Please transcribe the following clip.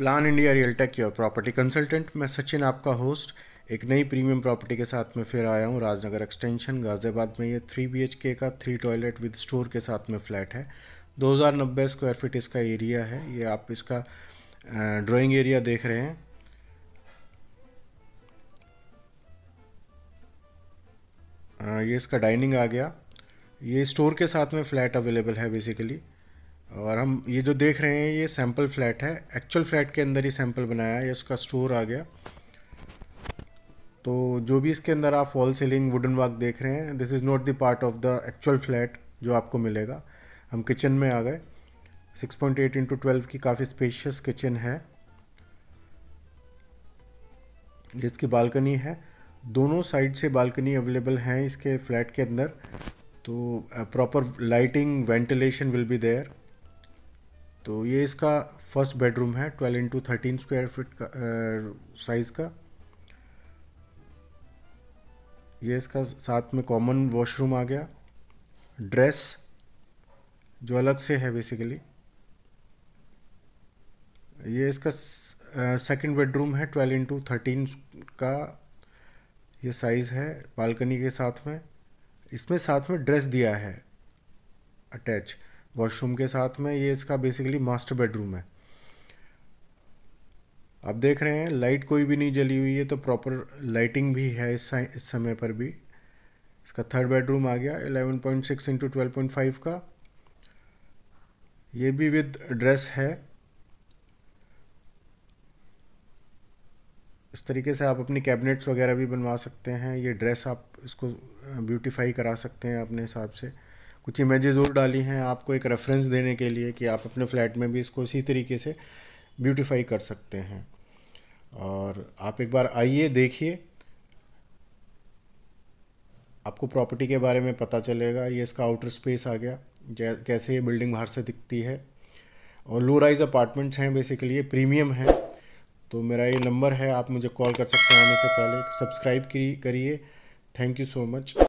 plan India realtech your property consultant मैं सचिन आपका host एक नई प्रीमियम प्रॉपर्टी के साथ में फिर आया हूँ राजनगर एक्सटेंशन गाज़ियाबाद में ये थ्री बी का थ्री टॉयलेट विद स्टोर के साथ में फ्लैट है नब्बे स्क्वायर फीट इसका एरिया है ये आप इसका ड्राइंग एरिया देख रहे हैं ये इसका डाइनिंग आ गया ये स्टोर के साथ में फ़्लैट अवेलेबल है बेसिकली और हम ये जो देख रहे हैं ये सैम्पल फ्लैट है एक्चुअल फ्लैट के अंदर ही सैम्पल बनाया है इसका स्टोर आ गया तो जो भी इसके अंदर आप फॉल सीलिंग वुडन वर्क देख रहे हैं this is not the part of the actual flat जो आपको मिलेगा हम किचन में आ गए 6.8 पॉइंट एट इंटू ट्वेल्व की काफ़ी स्पेशियस किचन है जिसकी बालकनी है दोनों साइड से बालकनी अवेलेबल हैं इसके फ्लैट के अंदर तो proper lighting ventilation will be there तो ये इसका फर्स्ट बेडरूम है twelve into thirteen square feet का साइज़ का ये इसका साथ में कॉमन वॉशरूम आ गया ड्रेस जो अलग से है बेसिकली ये इसका सेकंड बेडरूम है ट्वेल्व इंटू थर्टीन का ये साइज़ है बालकनी के साथ में इसमें साथ में ड्रेस दिया है अटैच वॉशरूम के साथ में ये इसका बेसिकली मास्टर बेडरूम है आप देख रहे हैं लाइट कोई भी नहीं जली हुई है तो प्रॉपर लाइटिंग भी है इस, इस समय पर भी इसका थर्ड बेडरूम आ गया 11.6 पॉइंट सिक्स इंटू ट्वेल्व का ये भी विद ड्रेस है इस तरीके से आप अपनी कैबिनेट्स वगैरह भी बनवा सकते हैं ये ड्रेस आप इसको ब्यूटीफाई करा सकते हैं अपने हिसाब से कुछ इमेजेस और डाली हैं आपको एक रेफरेंस देने के लिए कि आप अपने फ्लैट में भी इसको इसी तरीके से ब्यूटीफाई कर सकते हैं और आप एक बार आइए देखिए आपको प्रॉपर्टी के बारे में पता चलेगा ये इसका आउटर स्पेस आ गया कैसे ये बिल्डिंग बाहर से दिखती है और लो राइज अपार्टमेंट्स हैं बेसिकली ये प्रीमियम है तो मेरा ये नंबर है आप मुझे कॉल कर सकते हैं आने से पहले सब्सक्राइब करिए थैंक यू सो मच